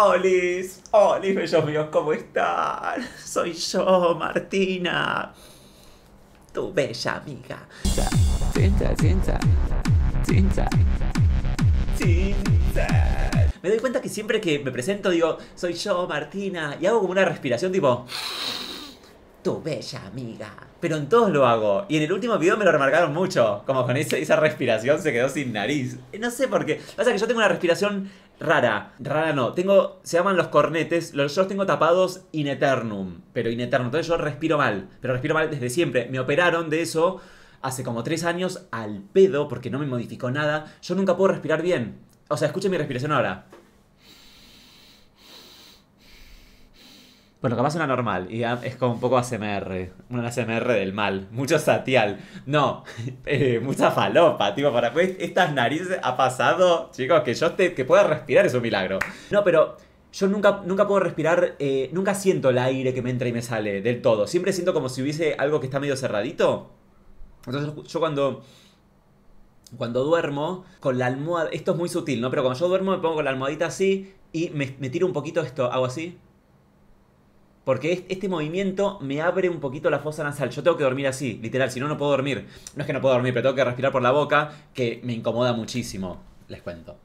Olis, olis, bellos míos, ¿cómo están? Soy yo, Martina, tu bella amiga. Cinta, cinta, cinta, Me doy cuenta que siempre que me presento digo, soy yo, Martina, y hago como una respiración tipo, tu bella amiga. Pero en todos lo hago. Y en el último video me lo remarcaron mucho. Como con esa respiración se quedó sin nariz. No sé por qué. Pasa que yo tengo una respiración rara. Rara no. Tengo. Se llaman los cornetes. Los, yo los tengo tapados in eternum. Pero in eternum. Entonces yo respiro mal. Pero respiro mal desde siempre. Me operaron de eso hace como tres años al pedo porque no me modificó nada. Yo nunca puedo respirar bien. O sea, escuchen mi respiración ahora. Bueno, capaz una normal, y es como un poco ASMR, una ASMR del mal, mucho satial, no, eh, mucha falopa, tipo, para pues, estas narices ha pasado, chicos, que yo te, que pueda respirar es un milagro. No, pero yo nunca, nunca puedo respirar, eh, nunca siento el aire que me entra y me sale del todo, siempre siento como si hubiese algo que está medio cerradito. Entonces yo cuando cuando duermo con la almohada, esto es muy sutil, ¿no? Pero cuando yo duermo me pongo con la almohadita así y me, me tiro un poquito esto, hago así porque este movimiento me abre un poquito la fosa nasal. Yo tengo que dormir así, literal, si no, no puedo dormir. No es que no puedo dormir, pero tengo que respirar por la boca, que me incomoda muchísimo, les cuento.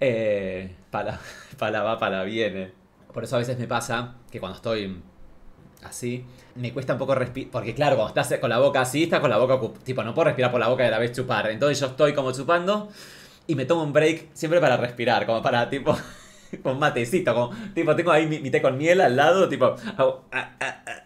Eh, para para va, para viene. Por eso a veces me pasa que cuando estoy así, me cuesta un poco respirar. Porque claro, cuando estás con la boca así, estás con la boca tipo, no puedo respirar por la boca y la vez chupar. Entonces yo estoy como chupando y me tomo un break siempre para respirar, como para tipo con matecito, como, tipo, tengo ahí mi, té con miel al lado, tipo, ah, ah, ah.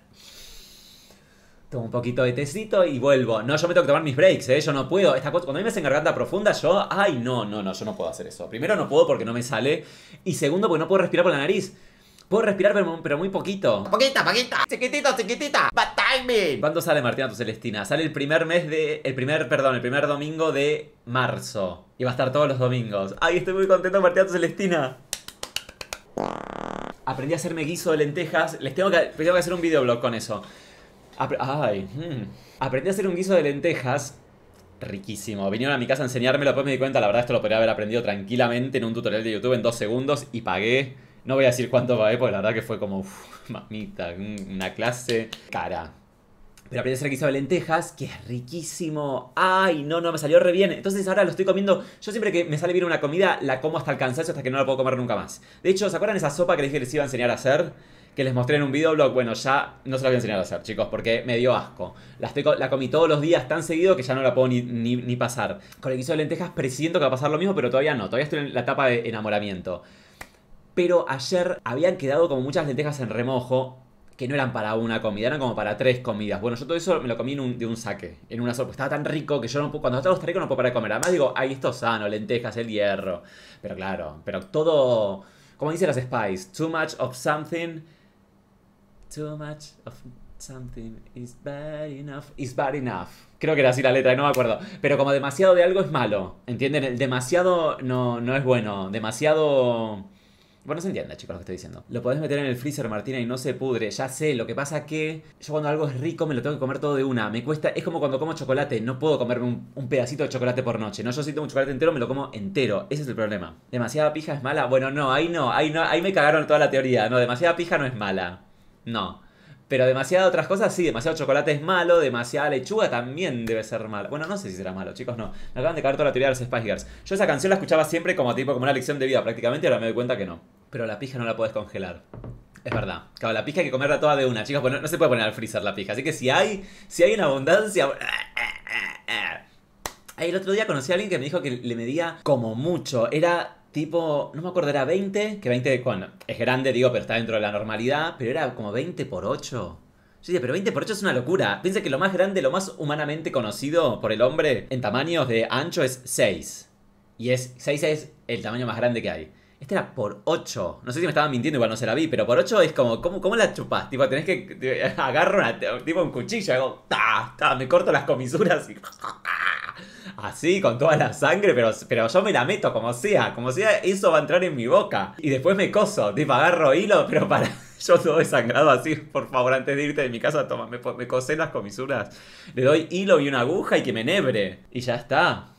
tomo un poquito de tecito y vuelvo. No, yo me tengo que tomar mis breaks, ¿eh? yo no puedo. Esta cosa, cuando a mí me hacen garganta profunda, yo, ay, no, no, no, yo no puedo hacer eso. Primero, no puedo porque no me sale. Y segundo, porque no puedo respirar por la nariz. Puedo respirar, pero, muy poquito. Poquita, poquita. Chiquitito, chiquitita. Bad timing. ¿Cuándo sale Martina tu Celestina? Sale el primer mes de. El primer, perdón, el primer domingo de marzo. Y va a estar todos los domingos. Ay, estoy muy contento, Martina tu Celestina. Aprendí a hacerme guiso de lentejas. Les tengo que, tengo que hacer un videoblog con eso. Ay, hmm. Aprendí a hacer un guiso de lentejas riquísimo. Vinieron a mi casa a enseñármelo, después me di cuenta, la verdad, esto lo podría haber aprendido tranquilamente en un tutorial de YouTube en dos segundos y pagué. No voy a decir cuánto pagué, porque la verdad que fue como, mamita, una clase cara de la hacer que hizo de lentejas, que es riquísimo. Ay, no, no, me salió re bien. Entonces ahora lo estoy comiendo. Yo siempre que me sale bien una comida, la como hasta el cansancio, hasta que no la puedo comer nunca más. De hecho, ¿se acuerdan esa sopa que les dije que les iba a enseñar a hacer? que les mostré en un videoblog, bueno, ya no se la voy a enseñar a hacer, chicos, porque me dio asco. La, comí todos los días tan seguido que ya no la puedo ni, pasar. Con el guiso de lentejas presiento que va a pasar lo mismo, pero todavía no, todavía estoy en la etapa de enamoramiento. Pero ayer habían quedado como muchas lentejas en remojo que no eran para una comida, eran como para tres comidas. Bueno, yo todo eso me lo comí de un saque, en una sopa. Estaba tan rico que yo no puedo, cuando tan rico no puedo parar de comer. Además digo, ay, esto sano, lentejas, el hierro. Pero claro, pero todo, como dicen las Spice, too much of something, too much of something is bad enough, is bad enough. Creo que era así la letra, no me acuerdo. Pero como demasiado de algo es malo, ¿entienden? El demasiado no, no es bueno, demasiado bueno, se entiende, chicos, lo que estoy diciendo. Lo podés meter en el freezer, Martina, y no se pudre. Ya sé, lo que pasa que yo cuando algo es rico me lo tengo que comer todo de una. Me cuesta, es como cuando como chocolate, no puedo comerme un, pedacito de chocolate por noche. No, yo si tengo un chocolate entero, me lo como entero. Ese es el problema. ¿Demasiada pija es mala? Bueno, no, ahí no, ahí no, ahí me cagaron toda la teoría. No, demasiada pija no es mala. No. Pero demasiadas otras cosas, sí, demasiado chocolate es malo, demasiada lechuga también debe ser malo. Bueno, no sé si será malo, chicos, no. Me acaban de caer toda la teoría de los Spice Girls. Yo esa canción la escuchaba siempre como tipo como una lección de vida prácticamente, y ahora me doy cuenta que no. Pero la pija no la puedes congelar. Es verdad. Claro, la pija hay que comerla toda de una, chicos, bueno no, se puede poner al freezer la pija. Así que si hay, si hay en abundancia... Eh, eh, eh, el otro día conocí a alguien que me dijo que le medía como mucho. Era tipo, no me acuerdo, era 20, que 20, es grande, digo, pero está dentro de la normalidad, pero era como 20 por 8. Yo pero 20 por 8 es una locura. Piensa que lo más grande, lo más humanamente conocido por el hombre en tamaños de ancho es 6. Y es 6 es el tamaño más grande que hay. Este era por 8. No sé si me estaban mintiendo, igual no se la vi, pero por 8 es como, ¿cómo, la chupas? Tipo, tenés que. agarro tipo un cuchillo, hago. Ta, ta, me corto las comisuras y. Así, con toda la sangre, pero, pero yo me la meto como sea. Como sea, eso va a entrar en mi boca. Y después me coso, tipo, agarro hilo, pero para. Yo todo desangrado así, por favor, antes de irte de mi casa, toma, me, me cosé las comisuras. Le doy hilo y una aguja y que me nebre. Y ya está.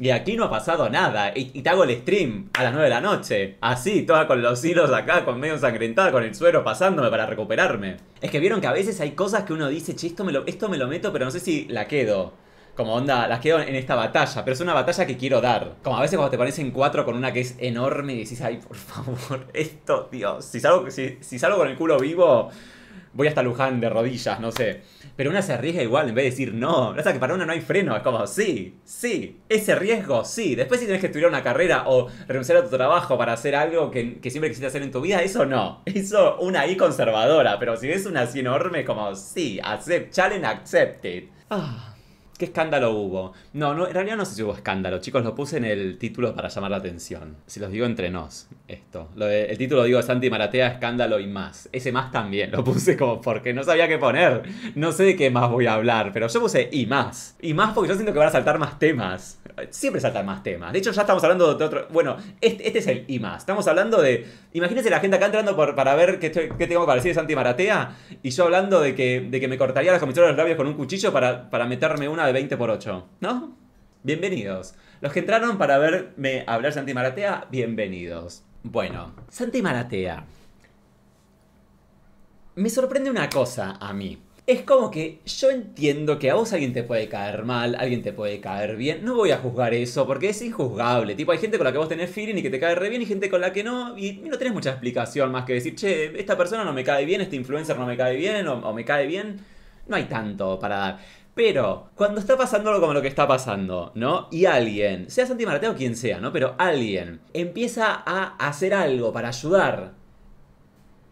Y aquí no ha pasado nada. Y, te hago el stream a las 9 de la noche. Así, toda con los hilos acá, con medio ensangrentada, con el suero pasándome para recuperarme. Es que vieron que a veces hay cosas que uno dice, che, esto me lo, esto me lo meto, pero no sé si la quedo. Como onda, las quedo en esta batalla, pero es una batalla que quiero dar. Como a veces cuando te pones en cuatro con una que es enorme y decís, ay, por favor, esto, Dios. Si salgo, si, si salgo con el culo vivo, voy hasta Luján de rodillas, no sé. Pero una se arriesga igual en vez de decir no. o es que para una no hay freno, es como sí, sí, ese riesgo, sí. Después si tenés que estudiar una carrera o renunciar a tu trabajo para hacer algo que, siempre quisiste hacer en tu vida, eso no. Eso una I conservadora, pero si ves una así enorme, como sí, accept, challenge accepted. Ah. ¿Qué escándalo hubo? No, en realidad no sé si hubo escándalo, chicos, lo puse en el título para llamar la atención. Si los digo entre nos, esto. el título digo Santi Maratea, escándalo y más. Ese más también lo puse como porque no sabía qué poner. No sé de qué más voy a hablar, pero yo puse y más. Y más porque yo siento que van a saltar más temas siempre saltan más temas. De hecho, ya estamos hablando de otro. Bueno, este, este es el y más. Estamos hablando de. Imagínense la gente acá entrando para ver qué, tengo para decir de Santi Maratea. Y yo hablando de que, de que me cortaría las comisiones de los labios con un cuchillo para, para meterme una de 20 por 8 ¿No? Bienvenidos. Los que entraron para verme hablar Santi Maratea, bienvenidos. Bueno, Santi Maratea. Me sorprende una cosa a mí es como que yo entiendo que a vos alguien te puede caer mal, alguien te puede caer bien. No voy a juzgar eso porque es injuzgable. Tipo, hay gente con la que vos tenés feeling y que te cae re bien y gente con la que no. Y no tenés mucha explicación más que decir, che, esta persona no me cae bien, este influencer no me cae bien o, me cae bien. No hay tanto para dar. Pero cuando está pasando algo como lo que está pasando, ¿no? Y alguien, sea Santi o quien sea, ¿no? Pero alguien empieza a hacer algo para ayudar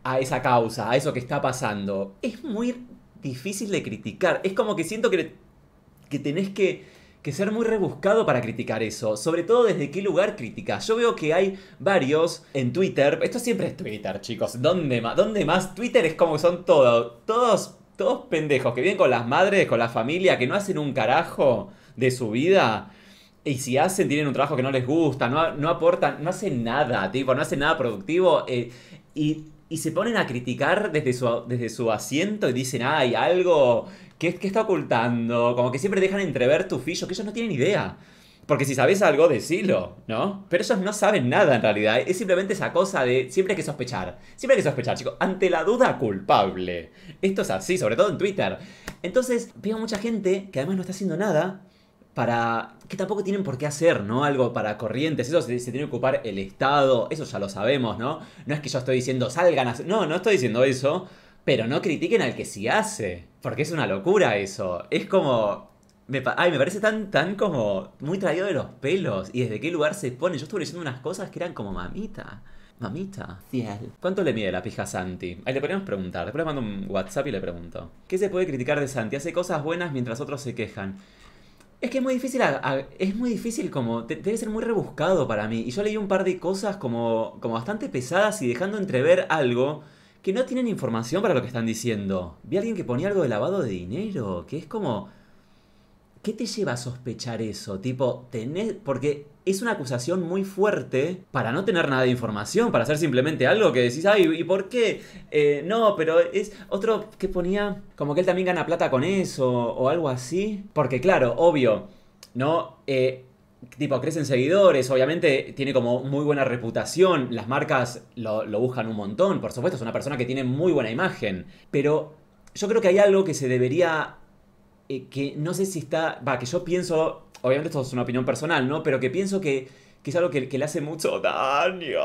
a esa causa, a eso que está pasando. Es muy difícil de criticar. Es como que siento que, que tenés que, ser muy rebuscado para criticar eso. Sobre todo desde qué lugar criticas. Yo veo que hay varios en Twitter. Esto siempre es Twitter, chicos. ¿Dónde más? ¿Dónde más? Twitter es como que son todos. Todos pendejos que vienen con las madres, con la familia, que no hacen un carajo de su vida. Y si hacen, tienen un trabajo que no les gusta, no, no aportan, no hacen nada, tipo, no hacen nada productivo. Eh, y y se ponen a criticar desde su, desde su asiento y dicen, ay, algo, que está ocultando? Como que siempre dejan entrever tu fillo, que ellos no tienen idea. Porque si sabes algo, decilo, ¿no? Pero ellos no saben nada en realidad. Es simplemente esa cosa de siempre hay que sospechar. Siempre hay que sospechar, chicos. Ante la duda, culpable. Esto es así, sobre todo en Twitter. Entonces, veo mucha gente que además no está haciendo nada para... que tampoco tienen por qué hacer, ¿no? Algo para corrientes, eso se, tiene que ocupar el Estado, eso ya lo sabemos, ¿no? No es que yo estoy diciendo salgan a... No, no estoy diciendo eso, pero no critiquen al que sí hace, porque es una locura eso, es como... ay, me parece tan, tan como muy traído de los pelos y desde qué lugar se pone. Yo estuve diciendo unas cosas que eran como mamita. Mamita. fiel. ¿Cuánto le mide la pija a Santi? Ahí le podemos preguntar. Después le mando un WhatsApp y le pregunto. ¿Qué se puede criticar de Santi? Hace cosas buenas mientras otros se quejan. Es que es muy difícil, es muy difícil como, debe ser muy rebuscado para mí. Y yo leí un par de cosas como, como bastante pesadas y dejando entrever algo que no tienen información para lo que están diciendo. Vi a alguien que ponía algo de lavado de dinero, que es como, ¿Qué te lleva a sospechar eso? Tipo, tenés. Porque es una acusación muy fuerte para no tener nada de información, para hacer simplemente algo que decís, ay, ¿y por qué? Eh, no, pero es otro que ponía como que él también gana plata con eso o algo así. Porque claro, obvio, ¿no? Eh, tipo, crecen seguidores, obviamente tiene como muy buena reputación, las marcas lo buscan un montón, por supuesto, es una persona que tiene muy buena imagen, pero yo creo que hay algo que se debería eh, que no sé si está, va, que yo pienso, obviamente esto es una opinión personal, ¿no? Pero que pienso que, que es algo que, que, le hace mucho daño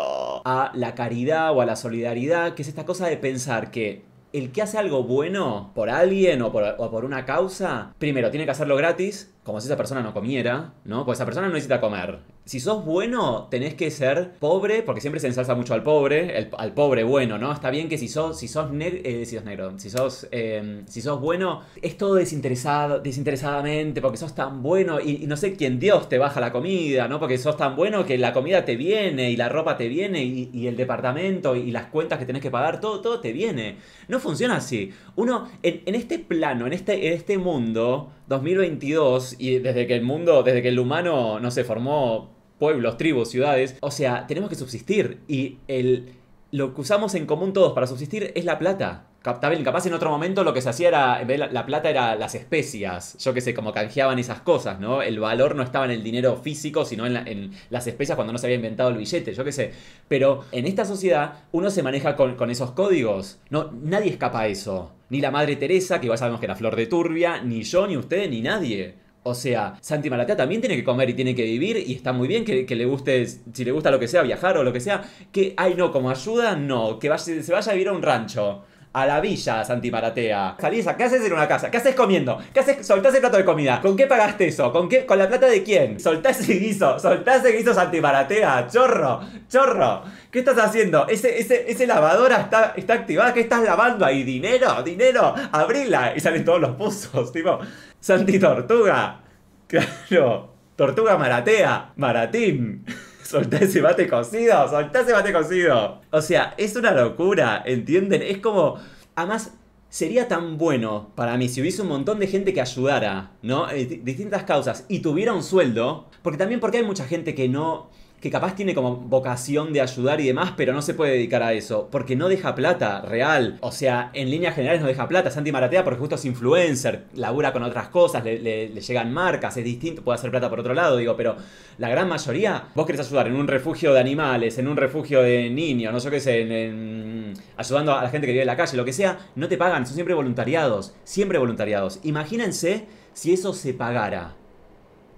a la caridad o a la solidaridad, que es esta cosa de pensar que el que hace algo bueno por alguien o por una causa, primero tiene que hacerlo gratis, como si esa persona no comiera, ¿no? Pues esa persona no necesita comer. Si sos bueno, tenés que ser pobre, porque siempre se ensalza mucho al pobre, al pobre bueno, ¿no? Está bien que si sos, si sos, eh, si sos negro, si sos, em, si sos bueno, es todo desinteresado, desinteresadamente, porque sos tan bueno, y, no sé quién Dios te baja la comida, ¿no? Porque sos tan bueno que la comida te viene, y la ropa te viene, y, el departamento, y, las cuentas que tenés que pagar, todo, todo te viene. No funciona así. Uno, en, en este plano, en este, en este mundo, 2022 y desde que el mundo, desde que el humano, no se formó pueblos, tribus, ciudades, o sea, tenemos que subsistir y el lo que usamos en común todos para subsistir es la plata. Captabel, capaz en otro momento lo que se hacía era, la, plata era las especias, yo qué sé, como canjeaban esas cosas, ¿no? El valor no estaba en el dinero físico, sino en, las especias cuando no se había inventado el billete, yo qué sé. Pero en esta sociedad uno se maneja con, esos códigos, no, nadie escapa a eso. Ni la Madre Teresa, que igual sabemos que era Flor de Turbia, ni yo, ni usted, ni nadie. O sea, Santi Malatea también tiene que comer y tiene que vivir y está muy bien que, le guste, si le gusta lo que sea, viajar o lo que sea, que, ay no, como ayuda, no, que se vaya a vivir a un rancho a la villa, Santi Maratea. ¿qué haces en una casa? ¿Qué haces comiendo? ¿Qué haces? Soltás el plato de comida. ¿Con qué pagaste eso? ¿Con qué? ¿Con la plata de quién? Soltás el guiso, soltás el guiso, Santi Maratea, chorro, chorro. ¿Qué estás haciendo? Ese, ese, ese lavadora está, está activada, ¿qué estás lavando ahí? ¿Dinero? ¿Dinero? Abrila. Y salen todos los pozos, tipo, Santi Tortuga. Claro, Tortuga Maratea, Maratín soltá ese bate cocido, soltá ese bate cocido. O sea, es una locura, ¿entienden? Es como, además, sería tan bueno para mí si hubiese un montón de gente que ayudara, ¿no? Eh, distintas causas y tuviera un sueldo, porque también porque hay mucha gente que no que capaz tiene como vocación de ayudar y demás, pero no se puede dedicar a eso, porque no deja plata real. O sea, en líneas generales no deja plata. Santi Maratea, porque justo es influencer, labura con otras cosas, le, llegan marcas, es distinto, puede hacer plata por otro lado, digo, pero la gran mayoría, vos querés ayudar en un refugio de animales, en un refugio de niños, no sé qué sé, en, ayudando a la gente que vive en la calle, lo que sea, no te pagan, son siempre voluntariados, siempre voluntariados. Imagínense si eso se pagara.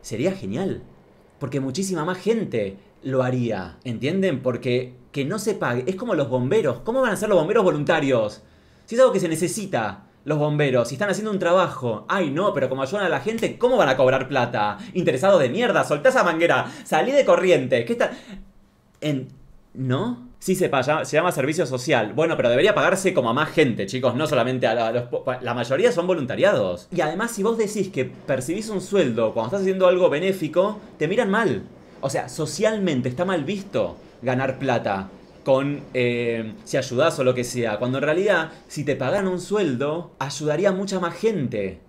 Sería genial porque muchísima más gente lo haría, ¿entienden? Porque que no se pague, es como los bomberos, ¿cómo van a ser los bomberos voluntarios? Si es algo que se necesita, los bomberos, si están haciendo un trabajo, ay no, pero como ayudan a la gente, ¿cómo van a cobrar plata? Interesados de mierda, soltá esa manguera, salí de corriente, ¿qué está...? En... ¿No? Sí, se, paga, se llama servicio social. Bueno, pero debería pagarse como a más gente, chicos, no solamente a, a los... La mayoría son voluntariados. Y además, si vos decís que percibís un sueldo cuando estás haciendo algo benéfico, te miran mal. O sea, socialmente está mal visto ganar plata con eh, si ayudas o lo que sea, cuando en realidad si te pagan un sueldo ayudaría a mucha más gente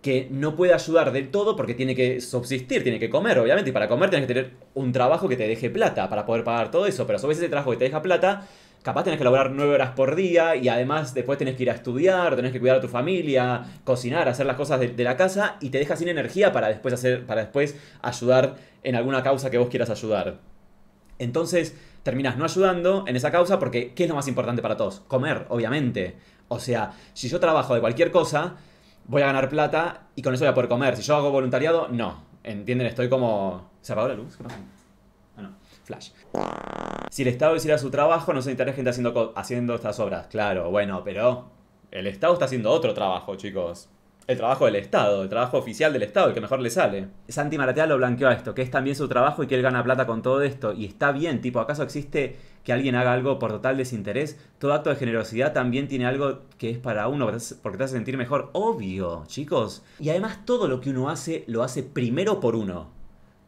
que no puede ayudar del todo porque tiene que subsistir, tiene que comer, obviamente, y para comer tienes que tener un trabajo que te deje plata para poder pagar todo eso, pero a veces ese trabajo que te deja plata capaz tenés que laburar nueve horas por día y además después tenés que ir a estudiar, tenés que cuidar a tu familia, cocinar, hacer las cosas de, la casa y te dejas sin energía para después hacer, para después ayudar en alguna causa que vos quieras ayudar. Entonces, terminás no ayudando en esa causa porque, ¿qué es lo más importante para todos? Comer, obviamente. O sea, si yo trabajo de cualquier cosa, voy a ganar plata y con eso voy a poder comer. Si yo hago voluntariado, no. ¿Entienden? Estoy como... ¿Se apagó la luz? Flash. Si el Estado hiciera su trabajo, no se interesa gente haciendo, haciendo estas obras. Claro, bueno, pero el Estado está haciendo otro trabajo, chicos. El trabajo del Estado, el trabajo oficial del Estado, el que mejor le sale. Santi Maratea lo blanqueó a esto, que es también su trabajo y que él gana plata con todo esto. Y está bien, tipo, ¿acaso existe que alguien haga algo por total desinterés? Todo acto de generosidad también tiene algo que es para uno, porque te hace sentir mejor. Obvio, chicos. Y además todo lo que uno hace, lo hace primero por uno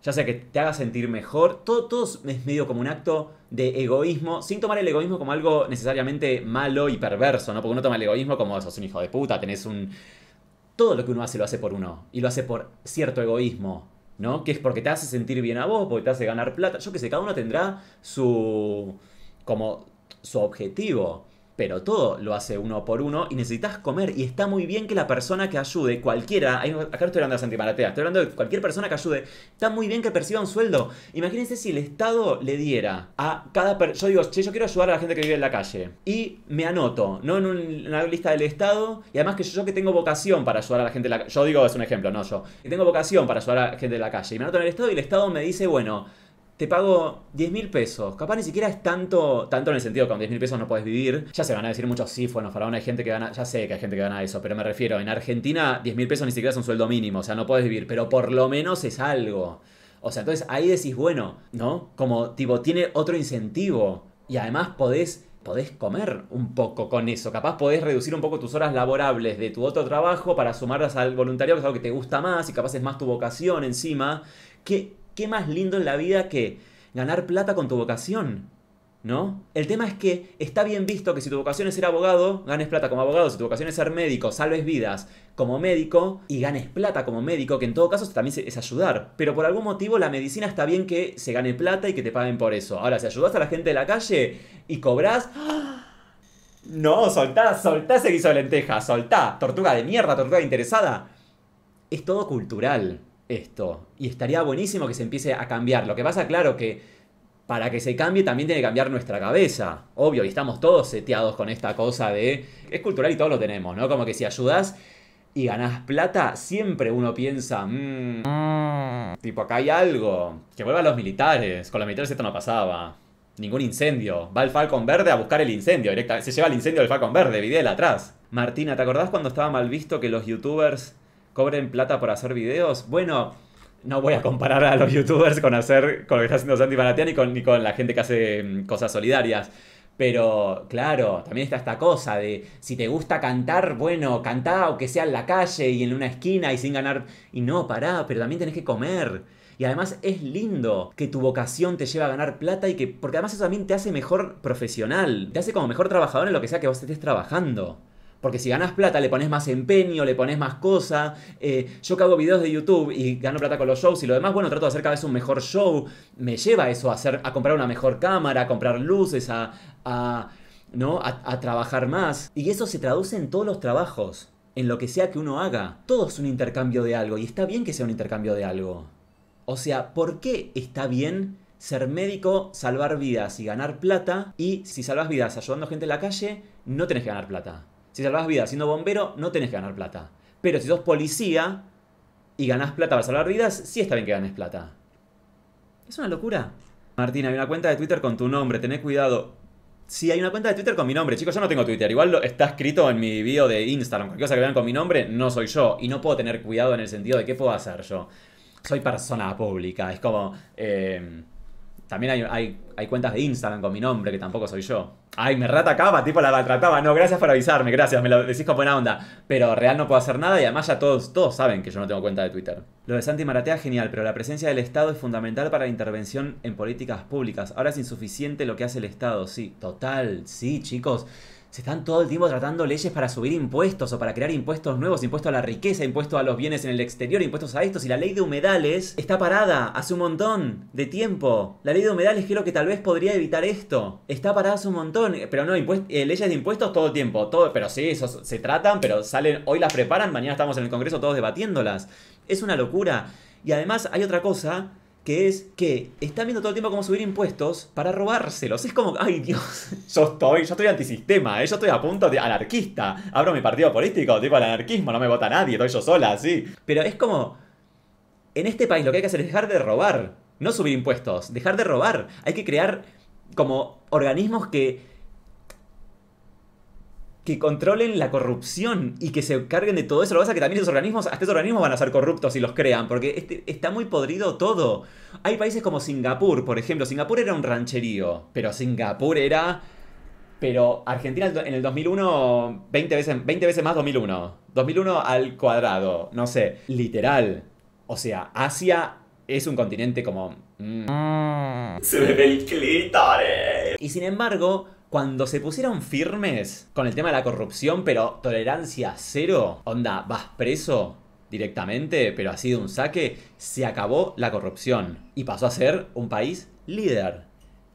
ya sea que te haga sentir mejor, todo, es medio como un acto de egoísmo, sin tomar el egoísmo como algo necesariamente malo y perverso, ¿no? Porque uno toma el egoísmo como sos un hijo de puta, tenés un... Todo lo que uno hace lo hace por uno, y lo hace por cierto egoísmo, ¿no? Que es porque te hace sentir bien a vos, porque te hace ganar plata, yo qué sé, cada uno tendrá su... como su objetivo pero todo lo hace uno por uno y necesitas comer. Y está muy bien que la persona que ayude, cualquiera, acá no estoy hablando de Maratea, estoy hablando de cualquier persona que ayude, está muy bien que perciba un sueldo. Imagínense si el Estado le diera a cada persona, yo digo, che, yo quiero ayudar a la gente que vive en la calle. Y me anoto, no en, una lista del Estado, y además que yo, yo, que tengo vocación para ayudar a la gente de la calle, yo digo, es un ejemplo, no yo, que tengo vocación para ayudar a la gente de la calle, y me anoto en el Estado y el Estado me dice, bueno, te pago 10 mil pesos. Capaz ni siquiera es tanto, tanto en el sentido que con 10 mil pesos no puedes vivir. Ya se van a decir muchos sí, bueno, faraón, hay gente que gana, ya sé que hay gente que gana eso, pero me refiero, en Argentina 10 mil pesos ni siquiera es un sueldo mínimo, o sea, no puedes vivir, pero por lo menos es algo. O sea, entonces ahí decís, bueno, ¿no? Como tipo, tiene otro incentivo y además podés podés comer un poco con eso. Capaz podés reducir un poco tus horas laborables de tu otro trabajo para sumarlas al voluntariado, que es algo que te gusta más y capaz es más tu vocación encima. Que ¿Qué más lindo en la vida que ganar plata con tu vocación? ¿No? El tema es que está bien visto que si tu vocación es ser abogado, ganes plata como abogado, si tu vocación es ser médico, salves vidas como médico y ganes plata como médico, que en todo caso también es ayudar. Pero por algún motivo la medicina está bien que se gane plata y que te paguen por eso. Ahora, si ayudas a la gente de la calle y cobras... ¡ah! No, soltá, soltá ese guiso de lenteja, soltá, tortuga de mierda, tortuga interesada. Es todo cultural esto. Y estaría buenísimo que se empiece a cambiar. Lo que pasa, claro, que para que se cambie también tiene que cambiar nuestra cabeza. Obvio, y estamos todos seteados con esta cosa de... Es cultural y todos lo tenemos, ¿no? Como que si ayudas y ganas plata, siempre uno piensa, mm, tipo, acá hay algo. Que vuelvan los militares. Con los militares esto no pasaba. Ningún incendio. Va el Falcon Verde a buscar el incendio directamente. Se lleva el incendio del Falcon Verde, Videla atrás. Martina, ¿te acordás cuando estaba mal visto que los youtubers cobren plata por hacer videos. Bueno, no voy a comparar a los youtubers con hacer con lo que está haciendo Santi Baratian ni con la gente que hace mm, cosas solidarias. Pero claro, también está esta cosa de si te gusta cantar, bueno, cantá aunque sea en la calle y en una esquina y sin ganar. Y no, pará, pero también tenés que comer. Y además es lindo que tu vocación te lleve a ganar plata y que. Porque además eso también te hace mejor profesional, te hace como mejor trabajador en lo que sea que vos estés trabajando. Porque si ganas plata, le pones más empeño, le pones más cosa. Eh, yo que hago videos de YouTube y gano plata con los shows y lo demás, bueno, trato de hacer cada vez un mejor show. Me lleva eso a, hacer, a comprar una mejor cámara, a comprar luces, a, ¿no? trabajar más. Y eso se traduce en todos los trabajos, en lo que sea que uno haga. Todo es un intercambio de algo y está bien que sea un intercambio de algo. O sea, ¿por qué está bien ser médico, salvar vidas y ganar plata? Y si salvas vidas ayudando gente en la calle, no tenés que ganar plata. Si salvas vidas siendo bombero, no tenés que ganar plata. Pero si sos policía y ganás plata para salvar vidas, sí está bien que ganes plata. Es una locura. Martina, hay una cuenta de Twitter con tu nombre, tenés cuidado. Si hay una cuenta de Twitter con mi nombre. Chicos, yo no tengo Twitter. Igual está escrito en mi video de Instagram. Cualquier cosa que vean con mi nombre, no soy yo. Y no puedo tener cuidado en el sentido de qué puedo hacer yo. Soy persona pública. Es como... Eh, también hay, hay, hay, cuentas de Instagram con mi nombre, que tampoco soy yo. Ay, me ratacaba, tipo la maltrataba. No, gracias por avisarme, gracias, me lo decís con buena onda. Pero real no puedo hacer nada y además ya todos, todos saben que yo no tengo cuenta de Twitter. Lo de Santi Maratea genial, pero la presencia del Estado es fundamental para la intervención en políticas públicas. Ahora es insuficiente lo que hace el Estado, sí. Total, sí, chicos se están todo el tiempo tratando leyes para subir impuestos o para crear impuestos nuevos, impuestos a la riqueza, impuestos a los bienes en el exterior, impuestos a estos. Y la ley de humedales está parada hace un montón de tiempo. La ley de humedales creo que tal vez podría evitar esto. Está parada hace un montón, pero no, eh, leyes de impuestos todo el tiempo. Todo, pero sí, eso, se tratan, pero salen, hoy las preparan, mañana estamos en el Congreso todos debatiéndolas. Es una locura. Y además hay otra cosa que es que están viendo todo el tiempo cómo subir impuestos para robárselos. Es como, ay Dios, yo estoy, yo estoy antisistema, eh, yo estoy a punto de anarquista. Abro mi partido político, tipo el anarquismo, no me vota nadie, estoy yo sola, así. Pero es como, en este país lo que hay que hacer es dejar de robar, no subir impuestos, dejar de robar. Hay que crear como organismos que que controlen la corrupción y que se carguen de todo eso. Lo que pasa es que también esos organismos, a esos organismos van a ser corruptos si los crean, porque este, está muy podrido todo. Hay países como Singapur, por ejemplo. Singapur era un rancherío, pero Singapur era... Pero Argentina en el 2001, 20 veces, 20 veces más 2001. 2001 al cuadrado, no sé, literal. O sea, Asia es un continente como... Mm. Se ve el clítoris. Y sin embargo, cuando se pusieron firmes con el tema de la corrupción, pero tolerancia cero, onda, vas preso directamente, pero ha sido un saque, se acabó la corrupción y pasó a ser un país líder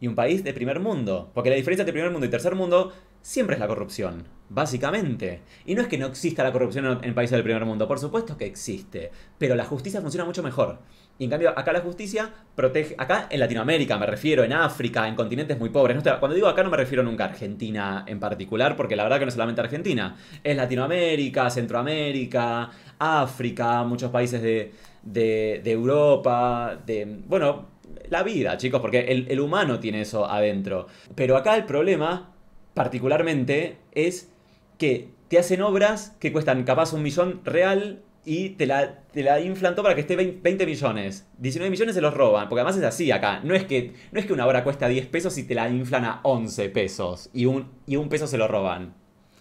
y un país de primer mundo. Porque la diferencia entre primer mundo y tercer mundo siempre es la corrupción, básicamente. Y no es que no exista la corrupción en países del primer mundo, por supuesto que existe, pero la justicia funciona mucho mejor. Y en cambio, acá la justicia protege, acá en Latinoamérica me refiero, en África, en continentes muy pobres. cuando digo acá no me refiero nunca a Argentina en particular, porque la verdad que no es solamente Argentina. Es Latinoamérica, Centroamérica, África, muchos países de, de, Europa, de... Bueno, la vida, chicos, porque el humano tiene eso adentro. Pero acá el problema, particularmente, es que te hacen obras que cuestan capaz un millón real y te la, te la inflan todo para que esté 20 millones. 19 millones se los roban, porque además es así acá. No es que, no es que una obra cuesta 10 pesos y te la inflan a 11 pesos y un, y un peso se lo roban.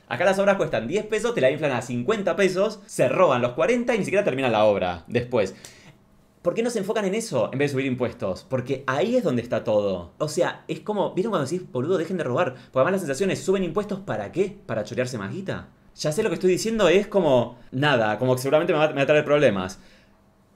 Acá las obras cuestan 10 pesos, te la inflan a 50 pesos, se roban los 40 y ni siquiera termina la obra después. ¿Por qué no se enfocan en eso en vez de subir impuestos? Porque ahí es donde está todo. O sea, es como, ¿vieron cuando decís, boludo, dejen de robar? Porque además la sensación es, ¿suben impuestos para qué? ¿Para chorearse más guita? ya sé lo que estoy diciendo, es como nada, como que seguramente me va, a traer problemas.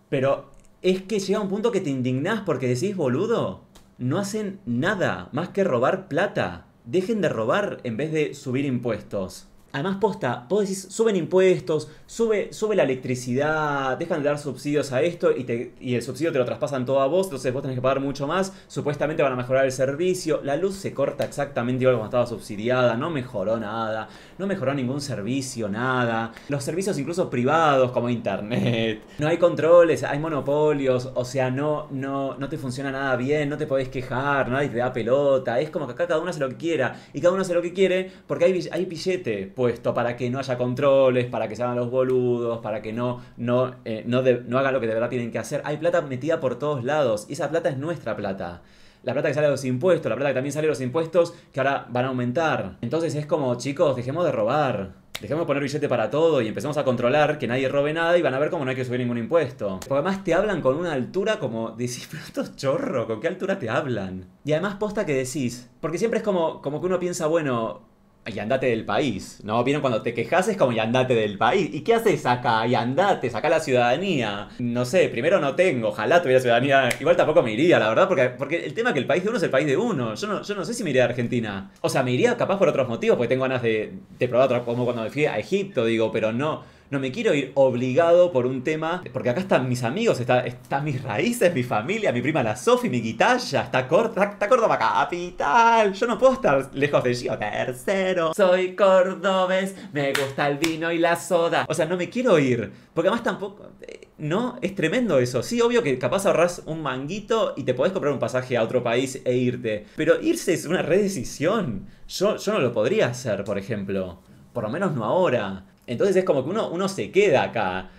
Pero es que llega un punto que te indignás porque decís, boludo, no hacen nada más que robar plata. Dejen de robar en vez de subir impuestos. Además, posta, vos decís, suben impuestos, sube, sube la electricidad, dejan de dar subsidios a esto y, el subsidio te lo traspasan todo a vos, entonces vos tenés que pagar mucho más, supuestamente van a mejorar el servicio, la luz se corta exactamente igual como estaba subsidiada, no mejoró nada, no mejoró ningún servicio, nada. Los servicios incluso privados como internet, no hay controles, hay monopolios, o sea, no, no, no te funciona nada bien, no te podés quejar, nadie te da pelota, es como que acá cada uno hace lo que quiera y cada uno hace lo que quiere porque hay, hay billete para que no haya controles, para que se hagan los boludos, para que no, no, eh, no, hagan lo que de verdad tienen que hacer. Hay plata metida por todos lados y esa plata es nuestra plata la plata que sale de los impuestos, la plata que también sale de los impuestos que ahora van a aumentar. Entonces es como, chicos, dejemos de robar. Dejemos de poner billete para todo y empecemos a controlar que nadie robe nada y van a ver cómo no hay que subir ningún impuesto. Porque además te hablan con una altura como decís, pero chorro, ¿con qué altura te hablan? Y además posta que decís. Porque siempre es como, como que uno piensa, bueno, y andate del país, ¿no? Vieron cuando te quejas es como y andate del país. ¿Y qué haces acá? Y andate, saca la ciudadanía. No sé, primero no tengo, ojalá tuviera ciudadanía. Igual tampoco me iría, la verdad, porque, porque el tema que el país de uno es el país de uno. Yo no, yo no sé si me iría a Argentina. O sea, me iría capaz por otros motivos, porque tengo ganas de, probar otra, como cuando me fui a Egipto, digo, pero no no me quiero ir obligado por un tema, porque acá están mis amigos, están mis raíces, mi familia, mi prima la Sofi, mi guitarra, está Córdoba, está Córdoba capital. Yo no puedo estar lejos de Gio Tercero. Soy cordobés, me gusta el vino y la soda. O sea, no me quiero ir, porque además tampoco... Eh, no, es tremendo eso. Sí, obvio que capaz ahorras un manguito y te podés comprar un pasaje a otro país e irte. Pero irse es una redecisión. Yo, yo no lo podría hacer, por ejemplo. Por lo menos no ahora. Entonces es como que uno, uno se queda acá.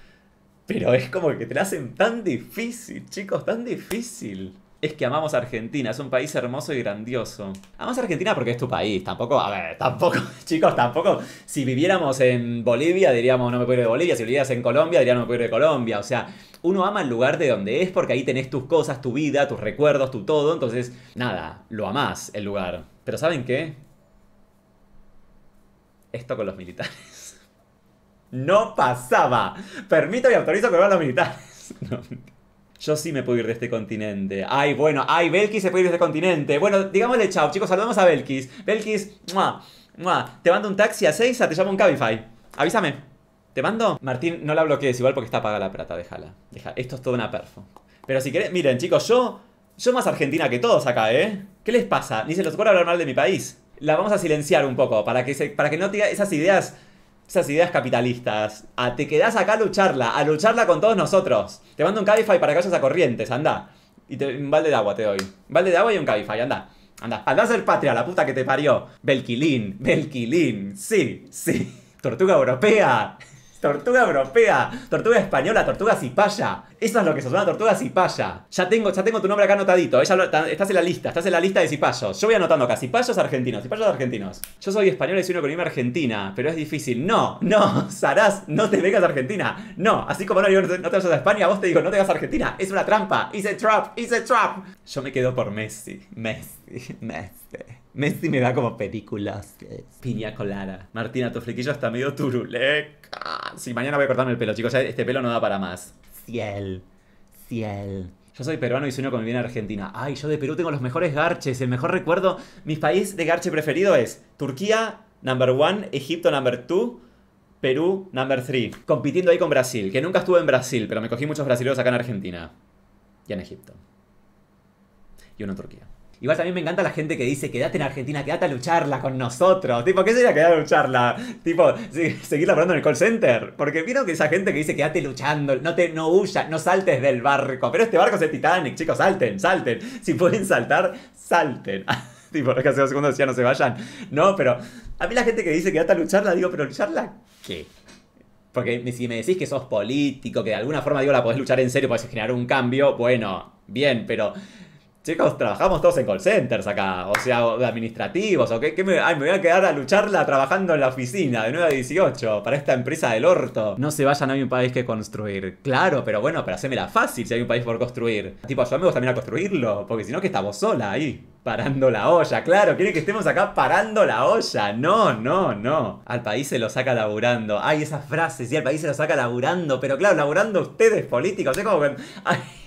Pero es como que te la hacen tan difícil, chicos, tan difícil. Es que amamos Argentina, es un país hermoso y grandioso. Amamos Argentina porque es tu país, tampoco, a ver, tampoco, chicos, tampoco. Si viviéramos en Bolivia diríamos no me puedo ir de Bolivia, si vivieras en Colombia diríamos no me puedo ir de Colombia. O sea, uno ama el lugar de donde es porque ahí tenés tus cosas, tu vida, tus recuerdos, tu todo. Entonces, nada, lo amás el lugar. Pero ¿saben qué? Esto con los militares. No pasaba. Permito y autorizo que van los militares. Yo sí me puedo ir de este continente. Ay, bueno, ay, Belkis se puede ir de este continente. Bueno, digámosle chao, chicos, saludamos a Belkis. Belkis, mua, mua. te mando un taxi a Seiza, te llamo un Cabify. Avísame. ¿Te mando? Martín, no la bloquees, igual porque está paga la plata, déjala. Deja, esto es todo una perfo. Pero si querés, miren, chicos, yo. Yo más argentina que todos acá, ¿eh? ¿Qué les pasa? Ni se los puedo hablar mal de mi país. La vamos a silenciar un poco para que, se, para que no tenga esas ideas esas ideas capitalistas. A, te quedas acá a lucharla, a lucharla con todos nosotros. Te mando un Cabify para que vayas a Corrientes, anda. Y te, un balde de agua te doy. Un balde de agua y un Cabify, anda. Anda, anda a ser patria, la puta que te parió. Belquilín, Belquilín, sí, sí. Tortuga europea, tortuga europea, tortuga española, tortuga cipaya. Eso es lo que sos, una tortuga cipaya. Ya tengo, ya tengo tu nombre acá anotadito. estás en la lista, estás en la lista de cipayos. Yo voy anotando acá, cipayos argentinos, cipayos argentinos. Yo soy español y soy una economía argentina, pero es difícil. No, no, Sarás, no te vengas a Argentina. No, así como no, te, a España, vos te digo, no te vas a Argentina. Es una trampa, a trap, hice trap. Yo me quedo por Messi, Messi, Messi. Messi me da como películas. Piña colada. Martina, tu flequillo está medio turuleca. Si sí, mañana voy a cortarme el pelo, chicos. Este pelo no da para más. Ciel. Ciel. Yo soy peruano y sueño con vivir en Argentina. Ay, yo de Perú tengo los mejores garches, el mejor recuerdo. Mi país de garche preferido es Turquía, number one, Egipto, number two, Perú, number three. Compitiendo ahí con Brasil, que nunca estuve en Brasil, pero me cogí muchos brasileños acá en Argentina. Y en Egipto. Y uno en Turquía. Igual también me encanta la gente que dice, quédate en Argentina, quédate a lucharla con nosotros. Tipo, ¿qué sería quedar a lucharla? Tipo, seguir laborando en el call center. Porque vieron que esa gente que dice, quédate luchando, no te no huyas, no saltes del barco. Pero este barco es el Titanic, chicos, salten, salten. Si pueden saltar, salten. tipo, es que hace dos segundos decía, no se vayan. No, pero a mí la gente que dice, quédate a lucharla, digo, pero lucharla, ¿qué? Porque si me decís que sos político, que de alguna forma, digo, la podés luchar en serio, podés generar un cambio, bueno, bien, pero chicos, trabajamos todos en call centers acá, o sea, administrativos, ¿O ¿Qué me, ay, me voy a quedar a lucharla trabajando en la oficina de 9 a 18 para esta empresa del orto. No se vayan, hay un país que construir. Claro, pero bueno, pero hacémela fácil si hay un país por construir. Tipo, me vos también a construirlo, porque si no, que estamos sola ahí parando la olla. Claro, quiere que estemos acá parando la olla. No, no, no. Al país se lo saca laburando. Ay, esas frases, sí, al país se lo saca laburando. Pero claro, laburando ustedes, políticos. Es como que.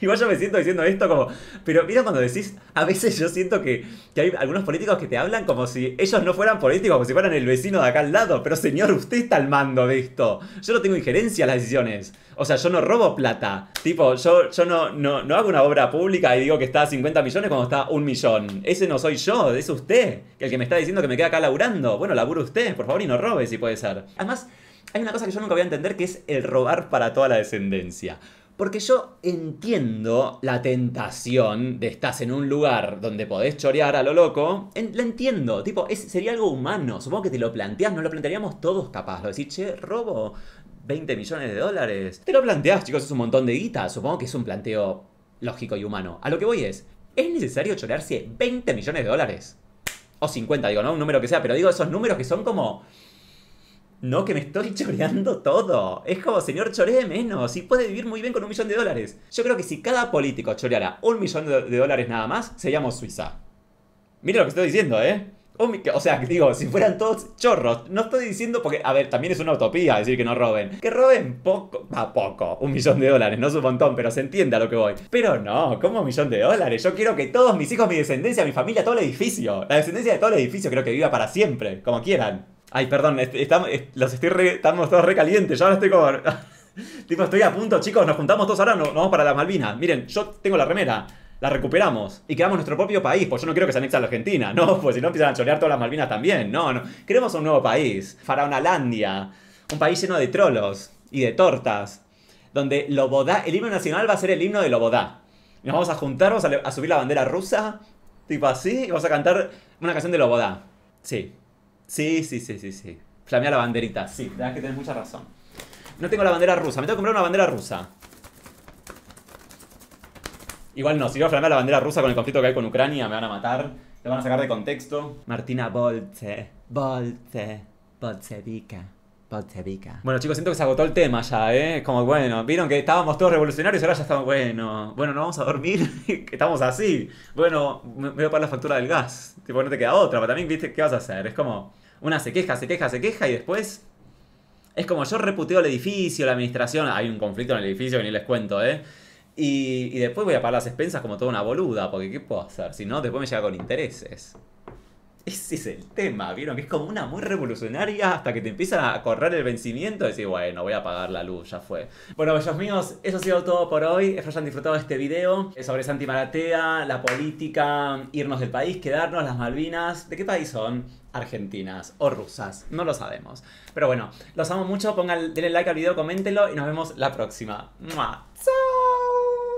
igual yo me siento diciendo esto como. Pero mira cuando decís. A veces yo siento que, que hay algunos políticos que te hablan como si ellos no fueran políticos, como si fueran el vecino de acá al lado. Pero señor, usted está al mando de esto. Yo no tengo injerencia en las decisiones. O sea, yo no robo plata. Tipo, yo, yo no, no, hago una obra pública y digo que está a 50 millones cuando está un millón. Ese no soy yo, es usted, el que me está diciendo que me queda acá laburando. Bueno, labure usted, por favor, y no robe si puede ser. Además, hay una cosa que yo nunca voy a entender que es el robar para toda la descendencia. Porque yo entiendo la tentación de estás en un lugar donde podés chorear a lo loco. la entiendo, tipo, sería algo humano. Supongo que te lo planteas, nos lo plantearíamos todos capaz. Lo decís, che, robo 20 millones de dólares. Te lo planteás, chicos, es un montón de guita. Supongo que es un planteo lógico y humano. A lo que voy es, ¿Es necesario chorearse 20 millones de dólares? O 50, digo, no un número que sea, pero digo esos números que son como... No, que me estoy choreando todo. Es como, señor, choree menos. Y puede vivir muy bien con un millón de dólares. Yo creo que si cada político choreara un millón de dólares nada más, seríamos Suiza. Mira lo que estoy diciendo, ¿eh? O sea, digo, si fueran todos chorros. No estoy diciendo porque, a ver, también es una utopía decir que no roben. Que roben poco, a poco, un millón de dólares, no es un montón, pero se entiende a lo que voy. Pero no, ¿cómo un millón de dólares? Yo quiero que todos mis hijos, mi descendencia, mi familia, todo el edificio, la descendencia de todo el edificio, creo que viva para siempre, como quieran. Ay, perdón, estamos, los estoy re, estamos todos recalientes, yo ahora estoy como... tipo, estoy a punto, chicos, nos juntamos todos ahora, nos, vamos para las Malvinas. Miren, yo tengo la remera la recuperamos y creamos nuestro propio país. Pues yo no quiero que se anexe a la Argentina, ¿no? Pues si no empiezan a cholear todas las Malvinas también, no, no. queremos un nuevo país, Faraonalandia, un país lleno de trolos y de tortas, donde Lobodá, el himno nacional va a ser el himno de Lobodá. Nos vamos a juntar, vamos a, subir la bandera rusa, tipo así, y vamos a cantar una canción de Lobodá. Sí, sí, sí, sí, sí, sí. Flamea la banderita, sí, que tienes mucha razón. No tengo la bandera rusa, me tengo que comprar una bandera rusa. Igual no, si yo aflanar la bandera rusa con el conflicto que hay con Ucrania, me van a matar. Te van a sacar de contexto. Martina Volte. Volte. Bolchevica. Bolchevica. Bueno, chicos, siento que se agotó el tema ya, ¿eh? Como bueno, vieron que estábamos todos revolucionarios y ahora ya estamos. Bueno, bueno, no vamos a dormir. que estamos así. Bueno, me voy a pagar la factura del gas. Tipo, no te queda otra. Pero también, ¿viste? ¿Qué vas a hacer? Es como. Una se queja, se queja, se queja y después es como yo reputeo el edificio, la administración. Hay un conflicto en el edificio que ni les cuento, ¿eh? Y, después voy a pagar las expensas como toda una boluda, porque ¿qué puedo hacer? Si no, después me llega con intereses. Ese es el tema, ¿vieron? Que es como una muy revolucionaria hasta que te empieza a correr el vencimiento y decir bueno, voy a pagar la luz, ya fue. Bueno, bellos míos, eso ha sido todo por hoy. Espero hayan disfrutado de este video eh, sobre Santi Maratea, la política, irnos del país, quedarnos, las Malvinas. ¿De qué país son? Argentinas o rusas, no lo sabemos. Pero bueno, los amo mucho, denle like al video, coméntenlo y nos vemos la próxima.